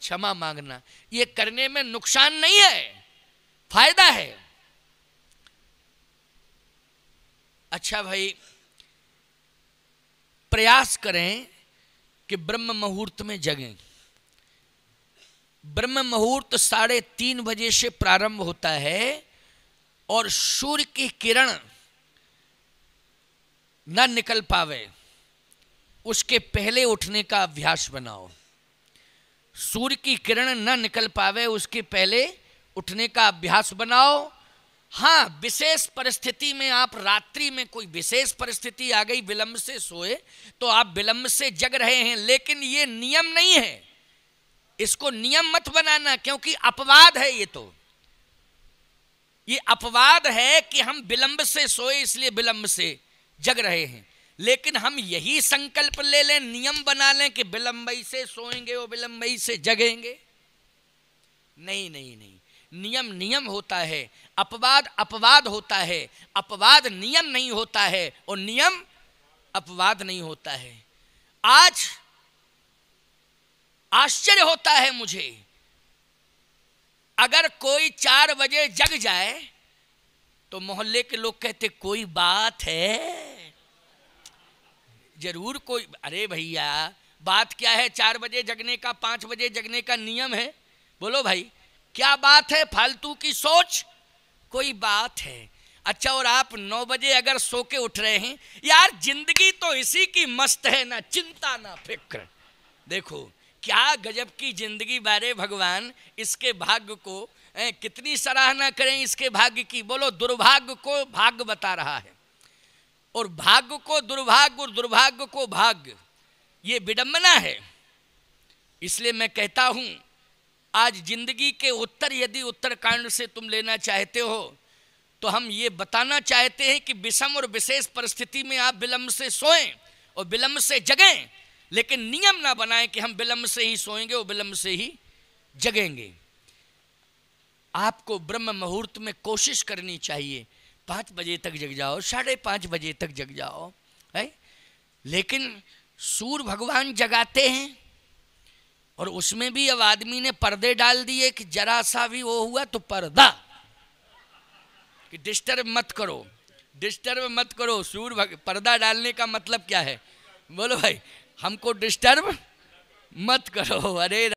क्षमा मांगना ये करने में नुकसान नहीं है फायदा है अच्छा भाई प्रयास करें कि ब्रह्म मुहूर्त में जगें ब्रह्म मुहूर्त साढ़े तीन बजे से प्रारंभ होता है और सूर्य की किरण ना निकल पावे उसके पहले उठने का अभ्यास बनाओ सूर्य की किरण न निकल पावे उसके पहले उठने का अभ्यास बनाओ हाँ विशेष परिस्थिति में आप रात्रि में कोई विशेष परिस्थिति आ गई विलंब से सोए तो आप विलंब से जग रहे हैं लेकिन ये नियम नहीं है इसको नियम मत बनाना क्योंकि अपवाद है ये तो ये अपवाद है कि हम विलंब से सोए इसलिए विलंब से जग रहे हैं लेकिन हम यही संकल्प ले लें नियम बना लें कि विलंबई से सोएंगे और विलंबई से जगेंगे नहीं नहीं नहीं नियम नियम होता है अपवाद अपवाद होता है अपवाद नियम नहीं होता है और नियम अपवाद नहीं होता है आज आश्चर्य होता है मुझे अगर कोई चार बजे जग जाए तो मोहल्ले के लोग कहते कोई बात है जरूर कोई अरे भैया बात क्या है चार बजे जगने का पांच बजे जगने का नियम है बोलो भाई क्या बात है फालतू की सोच कोई बात है अच्छा और आप नौ बजे अगर सो के उठ रहे हैं यार जिंदगी तो इसी की मस्त है ना चिंता ना फिक्र देखो क्या गजब की जिंदगी बारे भगवान इसके भाग्य को ए, कितनी सराहना करें इसके भाग्य की बोलो दुर्भाग्य को भाग्य बता रहा है और भाग्य को दुर्भाग्य और दुर्भाग्य को भाग्य ये विडंबना है इसलिए मैं कहता हूं आज जिंदगी के उत्तर यदि उत्तरकांड से तुम लेना चाहते हो तो हम ये बताना चाहते हैं कि विषम और विशेष परिस्थिति में आप विलंब से सोएं और विलंब से जगें लेकिन नियम ना बनाएं कि हम विलंब से ही सोएंगे और विलंब से ही जगेंगे आपको ब्रह्म मुहूर्त में कोशिश करनी चाहिए पाँच बजे तक जग जाओ साढ़े पाँच बजे तक जग जाओ है लेकिन सूर्य भगवान जगाते हैं और उसमें भी अब आदमी ने पर्दे डाल दिए कि जरा सा भी वो हुआ तो पर्दा कि डिस्टर्ब मत करो डिस्टर्ब मत करो सूर्य भग पर्दा डालने का मतलब क्या है बोलो भाई हमको डिस्टर्ब मत करो अरे